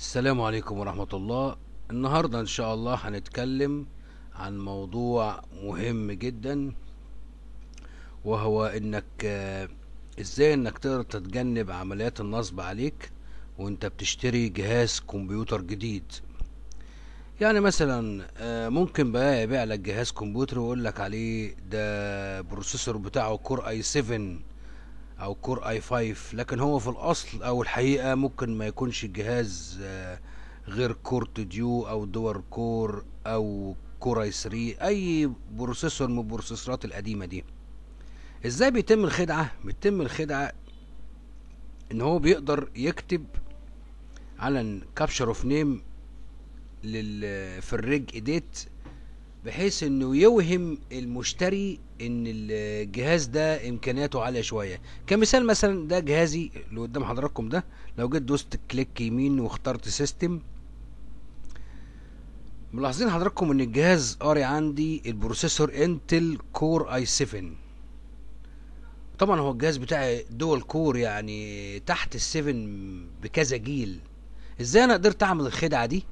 السلام عليكم ورحمة الله النهاردة ان شاء الله هنتكلم عن موضوع مهم جدا وهو انك آه، ازاي انك تقدر تتجنب عمليات النصب عليك وانت بتشتري جهاز كمبيوتر جديد يعني مثلا آه، ممكن بقى يبيع لك جهاز كمبيوتر ويقول لك عليه ده بروسيسور بتاعه كور اي 7 او كور اي 5 لكن هو في الاصل او الحقيقه ممكن ما يكونش الجهاز آه، غير كور ديو او دور كور او كور اي 3 اي بروسيسور من البروسيسورات القديمه دي ازاي بيتم الخدعه بيتم الخدعه ان هو بيقدر يكتب على كابشر اوف نيم لل في الريج اديت بحيث انه يوهم المشتري ان الجهاز ده امكانياته عاليه شويه كمثال مثلا ده جهازي اللي قدام حضراتكم ده لو جيت دوست كليك يمين واخترت سيستم ملاحظين حضراتكم ان الجهاز قاري عندي البروسيسور انتل كور اي 7 طبعا هو الجهاز بتاعي دول كور يعني تحت ال7 بكذا جيل ازاي انا قدرت اعمل الخدعه دي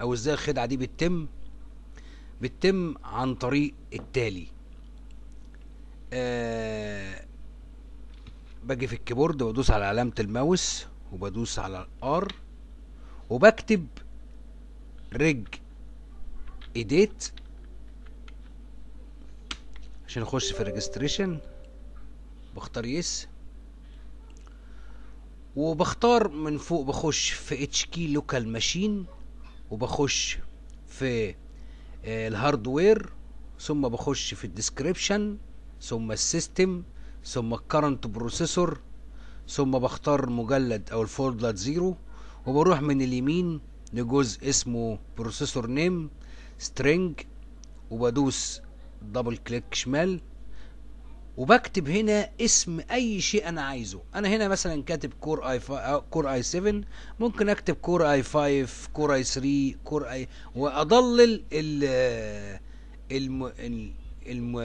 او ازاي الخدعه دي بتتم بتتم عن طريق التالي أه باجي في الكيبورد وبدوس على علامة الماوس وبدوس على الار وبكتب ريج ايديت عشان اخش في الريجستريشن بختار يس وبختار من فوق بخش في اتش كي لوكال ماشين وبخش في آه، الهاردوير ثم بخش في الديسكريبشن ثم السيستم ثم الكرنت بروسيسور ثم بختار مجلد او الفولدر زيرو وبروح من اليمين لجزء اسمه بروسيسور نيم سترينج وبدوس دبل كليك شمال وبكتب هنا اسم اي شيء انا عايزه انا هنا مثلا كاتب كور اي فا... آه، كور اي 7 ممكن اكتب كور اي 5 كور اي 3 كور اي واضلل ال آه، الم... الم...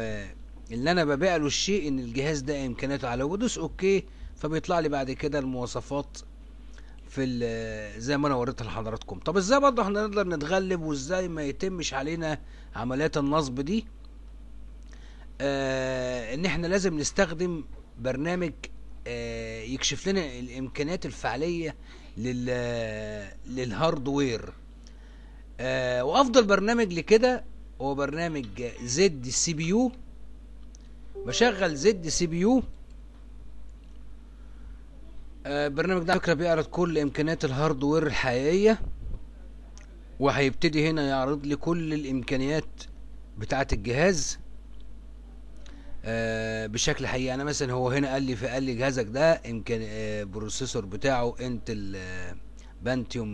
اللي انا ببيع له الشيء ان الجهاز ده امكانياته على ودوس اوكي فبيطلع لي بعد كده المواصفات في آه، زي ما انا وريتها لحضراتكم طب ازاي برضه احنا نقدر نتغلب وازاي ما يتمش علينا عمليات النصب دي آه، ان احنا لازم نستخدم برنامج آه، يكشف لنا الامكانيات الفعليه لل للهاردوير آه، وافضل برنامج لكده هو برنامج زد سي بي يو بشغل زد سي بي يو البرنامج ده فكره بيعرض كل امكانيات الهاردوير الحقيقيه وهيبتدي هنا يعرض لي كل الامكانيات بتاعه الجهاز آه بشكل حقيقي انا مثلا هو هنا قال لي فقال لي جهازك ده يمكن آه بروسيسور بتاعه انتل بنتيوم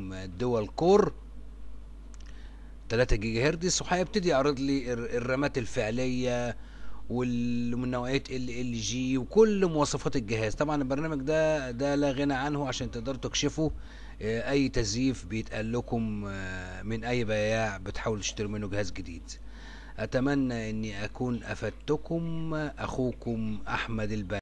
بانتيوم دول كور 3 جيجا هرتز وهيبتدي يعرض لي الرامات الفعليه ومن نوعيه ال ال جي وكل مواصفات الجهاز طبعا البرنامج ده ده لا غنى عنه عشان تقدروا تكشفوا آه، اي تزييف بيتقال لكم آه، من اي بياع بتحاولوا تشتروا منه جهاز جديد أتمنى أني أكون أفدتكم أخوكم أحمد البنا